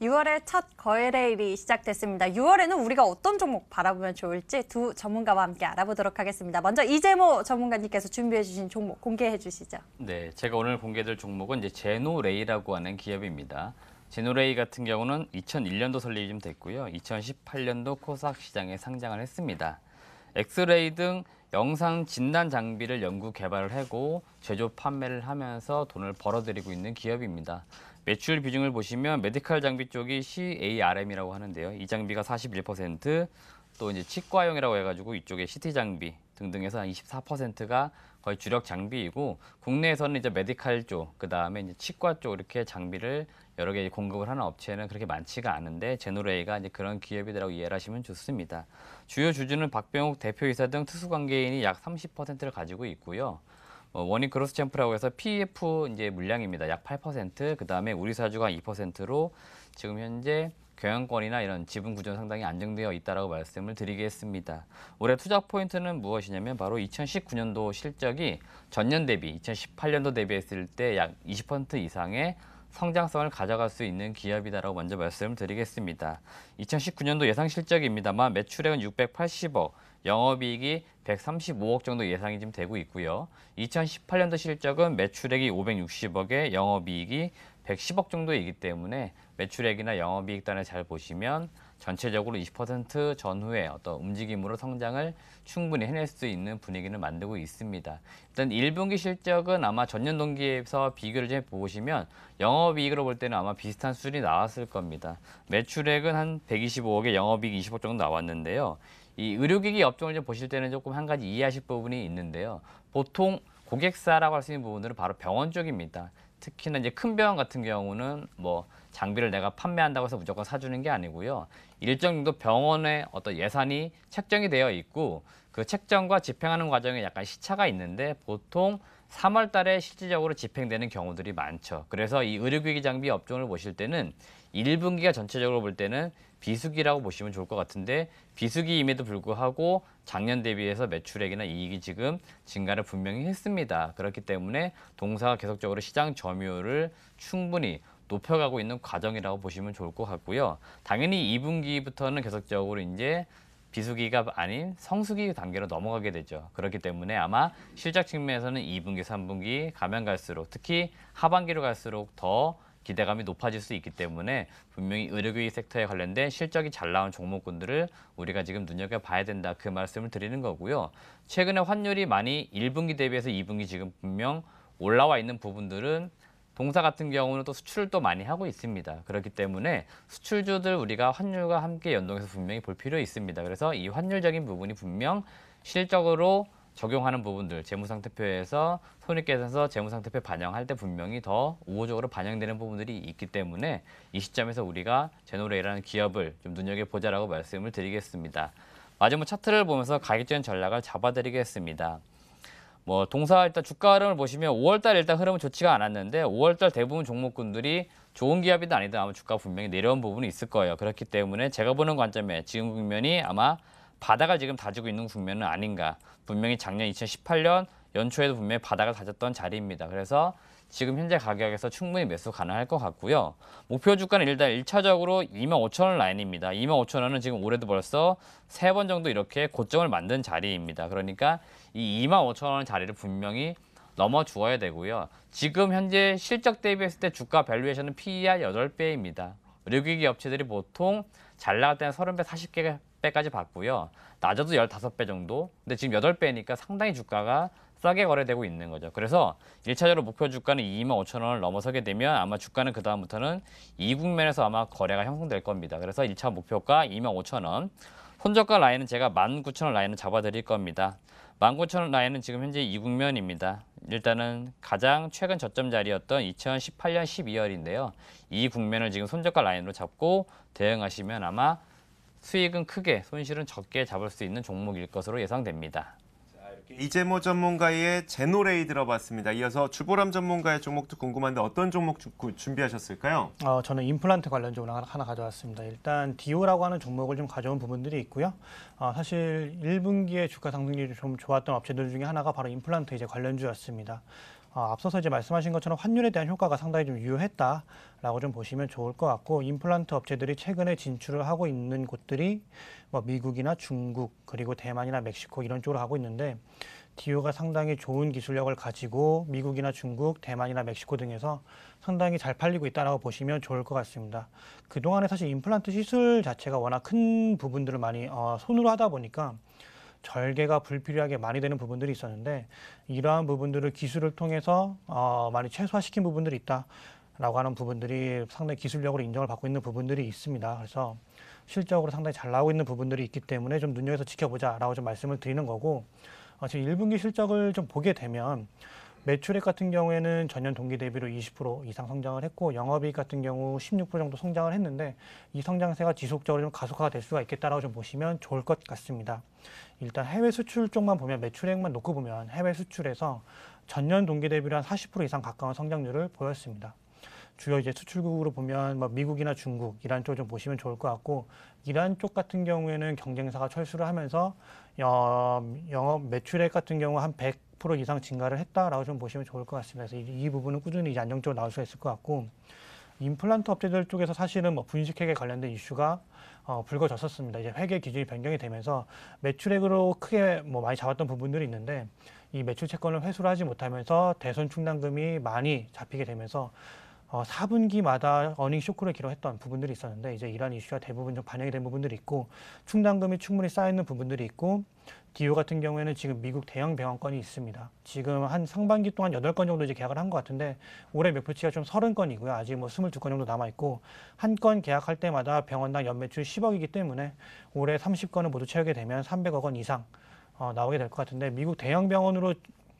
6월의 첫 거래일이 시작됐습니다. 6월에는 우리가 어떤 종목 바라보면 좋을지 두 전문가와 함께 알아보도록 하겠습니다. 먼저 이재모 전문가님께서 준비해 주신 종목 공개해 주시죠. 네, 제가 오늘 공개될 종목은 이제 제노레이라고 하는 기업입니다. 제노레이 같은 경우는 2001년도 설립이 됐고요. 2018년도 코스닥 시장에 상장을 했습니다. 엑스레이 등 영상 진단 장비를 연구 개발을 하고 제조 판매를 하면서 돈을 벌어들이고 있는 기업입니다. 매출 비중을 보시면 메디칼 장비 쪽이 CARM이라고 하는데요. 이 장비가 41%또 이제 치과용이라고 해가지고 이쪽에 CT 장비 등등에서 한 24%가 거의 주력 장비이고 국내에서는 이제 메디칼 쪽, 그 다음에 이제 치과 쪽 이렇게 장비를 여러 개 공급을 하는 업체는 그렇게 많지가 않은데 제노레이가 이제 그런 기업이라고 이해를 하시면 좋습니다. 주요 주주는 박병욱 대표이사 등 특수관계인이 약 30%를 가지고 있고요. 어, 원인 크로스 챔프라고 해서 PF 이제 물량입니다. 약 8%, 그 다음에 우리 사주가 2%로 지금 현재 경영권이나 이런 지분 구조 상당히 안정되어 있다라고 말씀을 드리겠습니다. 올해 투자 포인트는 무엇이냐면 바로 2019년도 실적이 전년 대비 2018년도 대비했을 때 약 20% 이상의 성장성을 가져갈 수 있는 기업이다라고 먼저 말씀드리겠습니다. 2019년도 예상 실적입니다만 매출액은 680억, 영업이익이 135억 정도 예상이 지금 되고 있고요. 2018년도 실적은 매출액이 560억에 영업이익이 110억 정도이기 때문에 매출액이나 영업이익단을 잘 보시면 전체적으로 20% 전후에 어떤 움직임으로 성장을 충분히 해낼 수 있는 분위기를 만들고 있습니다. 일단 1분기 실적은 아마 전년 동기에서 비교를 좀 보시면 영업이익으로 볼 때는 아마 비슷한 수준이 나왔을 겁니다. 매출액은 한 125억에 영업이익 20억 정도 나왔는데요. 이 의료기기 업종을 좀 보실 때는 조금 한 가지 이해하실 부분이 있는데요. 보통 고객사라고 할 수 있는 부분들은 바로 병원 쪽입니다. 특히나 이제 큰 병원 같은 경우는 뭐 장비를 내가 판매한다고 해서 무조건 사주는 게 아니고요. 일정 정도 병원의 어떤 예산이 책정이 되어 있고 그 책정과 집행하는 과정에 약간 시차가 있는데 보통 3월 달에 실질적으로 집행되는 경우들이 많죠. 그래서 이 의료기기 장비 업종을 보실 때는 1분기가 전체적으로 볼 때는 비수기라고 보시면 좋을 것 같은데 비수기임에도 불구하고 작년 대비해서 매출액이나 이익이 지금 증가를 분명히 했습니다. 그렇기 때문에 동사가 계속적으로 시장 점유율을 충분히 높여가고 있는 과정이라고 보시면 좋을 것 같고요. 당연히 2분기부터는 계속적으로 이제 비수기가 아닌 성수기 단계로 넘어가게 되죠. 그렇기 때문에 아마 실적 측면에서는 2분기, 3분기 가면 갈수록 특히 하반기로 갈수록 더 기대감이 높아질 수 있기 때문에 분명히 의료기육 섹터에 관련된 실적이 잘 나온 종목군들을 우리가 지금 눈여겨봐야 된다 그 말씀을 드리는 거고요. 최근에 환율이 많이 1분기 대비해서 2분기 지금 분명 올라와 있는 부분들은 동사 같은 경우는 또 수출을 또 많이 하고 있습니다. 그렇기 때문에 수출주들 우리가 환율과 함께 연동해서 분명히 볼 필요 있습니다. 그래서 이 환율적인 부분이 분명 실적으로 적용하는 부분들 재무상태표에서 손익계산서 재무상태표 반영할 때 분명히 더 우호적으로 반영되는 부분들이 있기 때문에 이 시점에서 우리가 제노레이라는 기업을 좀 눈여겨보자라고 말씀을 드리겠습니다. 마지막 차트를 보면서 가격적인 전략을 잡아드리겠습니다. 뭐 동사 일단 주가 흐름을 보시면 5월달 일단 흐름은 좋지가 않았는데 5월달 대부분 종목군들이 좋은 기업이든 아니든 아마 주가 분명히 내려온 부분이 있을 거예요. 그렇기 때문에 제가 보는 관점에 지금 국면이 아마 바닥을 지금 다지고 있는 국면은 아닌가. 분명히 작년 2018년 연초에도 분명히 바닥을 다졌던 자리입니다. 그래서 지금 현재 가격에서 충분히 매수 가능할 것 같고요. 목표 주가는 일단 1차적으로 25,000원 라인입니다. 25,000원은 지금 올해도 벌써 세 번 정도 이렇게 고점을 만든 자리입니다. 그러니까 이 25,000원 자리를 분명히 넘어 주어야 되고요. 지금 현재 실적 대비했을 때 주가 밸류에이션은 PER 8배입니다. 의료기기 업체들이 보통 잘 나갈 때는 30배, 4 0배까지받고요 낮아도 15배 정도. 근데 지금 8배니까 상당히 주가가 싸게 거래되고 있는 거죠. 그래서 1차적으로 목표 주가는 2 5 0 0 0 원을 넘어서게 되면 아마 주가는 그 다음부터는 이 국면에서 아마 거래가 형성될 겁니다. 그래서 1차 목표가 2 5 0 0 0 원. 손저가 라인은 제가 19,000원 라인을 잡아드릴 겁니다. 19,000원 라인은 지금 현재 이 국면입니다. 일단은 가장 최근 저점 자리였던 2018년 12월인데요. 이 국면을 지금 손저가 라인으로 잡고 대응하시면 아마 수익은 크게 손실은 적게 잡을 수 있는 종목일 것으로 예상됩니다. 이재모 전문가의 제 노래이 들어봤습니다. 이어서 주보람 전문가의 종목도 궁금한데 어떤 종목 주, 준비하셨을까요? 어, 저는 임플란트 관련 종목 하 하나, 가져왔습니다. 일단 디오라고 하는 종목을 좀 가져온 부분들이 있고요. 어, 사실 1분기에 주가 상승률이 좀 좋았던 업체들 중에 하나가 바로 임플란트 이제 관련주였습니다. 어, 앞서서 이제 말씀하신 것처럼 환율에 대한 효과가 상당히 좀 유효했다라고 좀 보시면 좋을 것 같고 임플란트 업체들이 최근에 진출을 하고 있는 곳들이 뭐 미국이나 중국 그리고 대만이나 멕시코 이런 쪽으로 하고 있는데 디오가 상당히 좋은 기술력을 가지고 미국이나 중국, 대만이나 멕시코 등에서 상당히 잘 팔리고 있다라고 보시면 좋을 것 같습니다. 그동안에 사실 임플란트 시술 자체가 워낙 큰 부분들을 많이 어, 손으로 하다 보니까 절개가 불필요하게 많이 되는 부분들이 있었는데 이러한 부분들을 기술을 통해서 어, 많이 최소화시킨 부분들이 있다라고 하는 부분들이 상당히 기술력으로 인정을 받고 있는 부분들이 있습니다. 그래서 실적으로 상당히 잘 나오고 있는 부분들이 있기 때문에 좀 눈여겨서 지켜보자라고 좀 말씀을 드리는 거고 어, 지금 1분기 실적을 좀 보게 되면 매출액 같은 경우에는 전년 동기 대비로 20% 이상 성장을 했고 영업이익 같은 경우 16% 정도 성장을 했는데 이 성장세가 지속적으로 좀 가속화가 될 수가 있겠다라고 좀 보시면 좋을 것 같습니다. 일단 해외 수출 쪽만 보면 매출액만 놓고 보면 해외 수출에서 전년 동기 대비로 한 40% 이상 가까운 성장률을 보였습니다. 주요 이제 수출국으로 보면 뭐 미국이나 중국 이란 쪽좀 보시면 좋을 것 같고 이란 쪽 같은 경우에는 경쟁사가 철수를 하면서 어, 영업 매출액 같은 경우 한 100. 10% 이상 증가를 했다라고 좀 보시면 좋을 것 같습니다. 그래서 이, 부분은 꾸준히 안정적으로 나올 수 있을 것 같고 임플란트 업체들 쪽에서 사실은 뭐 분식회계 관련된 이슈가 어, 불거졌었습니다. 이제 회계 기준이 변경이 되면서 매출액으로 크게 뭐 많이 잡았던 부분들이 있는데 이 매출 채권을 회수를 하지 못하면서 대손 충당금이 많이 잡히게 되면서 어, 4분기마다 어닝 쇼크를 기록했던 부분들이 있었는데 이제 이러한 이슈가 대부분 좀 반영이 된 부분들이 있고 충당금이 충분히 쌓여있는 부분들이 있고 디오 같은 경우에는 지금 미국 대형 병원권이 있습니다. 지금 한 상반기 동안 여덟 건 정도 이제 계약을 한 것 같은데 올해 목표치가 좀 서른 건이고요 아직 뭐 스물두 건 정도 남아있고 한 건 계약할 때마다 병원당 연매출 십억이기 때문에 올해 삼십 건을 모두 채우게 되면 삼백억원 이상 어, 나오게 될 것 같은데 미국 대형 병원으로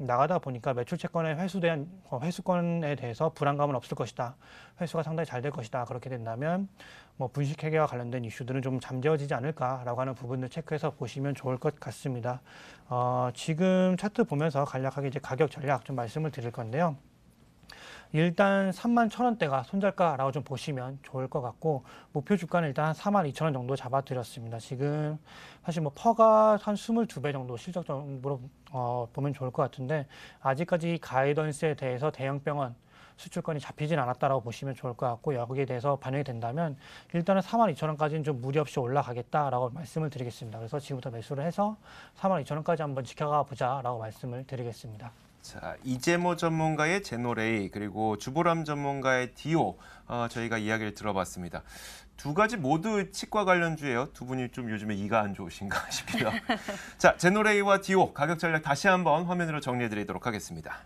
나가다 보니까 매출 채권의 회수대한 어, 회수권에 대해서 불안감은 없을 것이다. 회수가 상당히 잘 될 것이다. 그렇게 된다면 뭐 분식회계와 관련된 이슈들은 좀 잠재워지지 않을까라고 하는 부분을 체크해서 보시면 좋을 것 같습니다. 어, 지금 차트 보면서 간략하게 이제 가격 전략 좀 말씀을 드릴 건데요. 일단 3만 1,000원대가 손절가라고 좀 보시면 좋을 것 같고 목표 주가는 일단 4만 2,000원 정도 잡아드렸습니다. 지금 사실 뭐 퍼가 한 22배 정도 실적적으로 어, 보면 좋을 것 같은데 아직까지 가이던스에 대해서 대형병원 수출권이 잡히진 않았다라고 보시면 좋을 것 같고 여기에 대해서 반영이 된다면 일단은 4 2 0 0원까지는좀 무리 없이 올라가겠다라고 말씀을 드리겠습니다. 그래서 지금부터 매수를 해서 4 2 0 0원까지 한번 지켜가 보자라고 말씀을 드리겠습니다. 자, 이재모 전문가의 제노레이 그리고 주보람 전문가의 디오 어, 저희가 이야기를 들어봤습니다. 두 가지 모두 치과 관련주예요. 두 분이 좀 요즘에 이가 안 좋으신가 싶기도 하고. 자, 제노레이와 디오 가격 전략 다시 한번 화면으로 정리해드리도록 하겠습니다.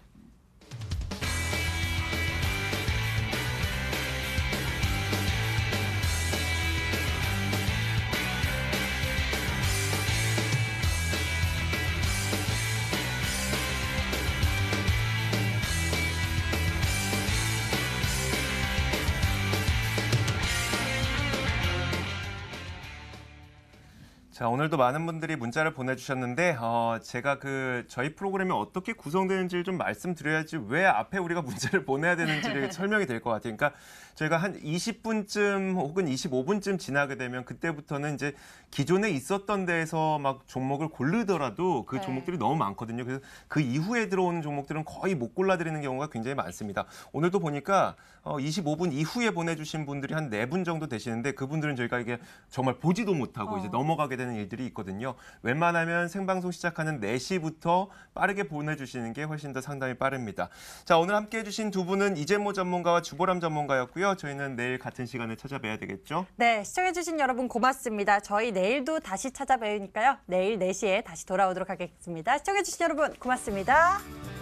자, 오늘도 많은 분들이 문자를 보내주셨는데, 어, 제가 그 저희 프로그램이 어떻게 구성되는지를 좀 말씀드려야지 왜 앞에 우리가 문자를 보내야 되는지를 설명이 될 것 같아요. 그러니까 저희가 한 20분쯤 혹은 25분쯤 지나게 되면 그때부터는 이제 기존에 있었던 데에서 막 종목을 고르더라도 그 네. 종목들이 너무 많거든요. 그래서 그 이후에 들어오는 종목들은 거의 못 골라드리는 경우가 굉장히 많습니다. 오늘도 보니까 어, 25분 이후에 보내주신 분들이 한4분 정도 되시는데 그분들은 저희가 이게 정말 보지도 못하고 어. 이제 넘어가게 되는 되는 일들이 있거든요. 웬만하면 생방송 시작하는 4시부터 빠르게 보내주시는 게 훨씬 더 상당히 빠릅니다. 자, 오늘 함께 해주신 두 분은 이재모 전문가와 주보람 전문가였고요. 저희는 내일 같은 시간에 찾아뵈야 되겠죠? 네, 시청해주신 여러분 고맙습니다. 저희 내일도 다시 찾아뵈니까요. 내일 4시에 다시 돌아오도록 하겠습니다. 시청해주신 여러분 고맙습니다.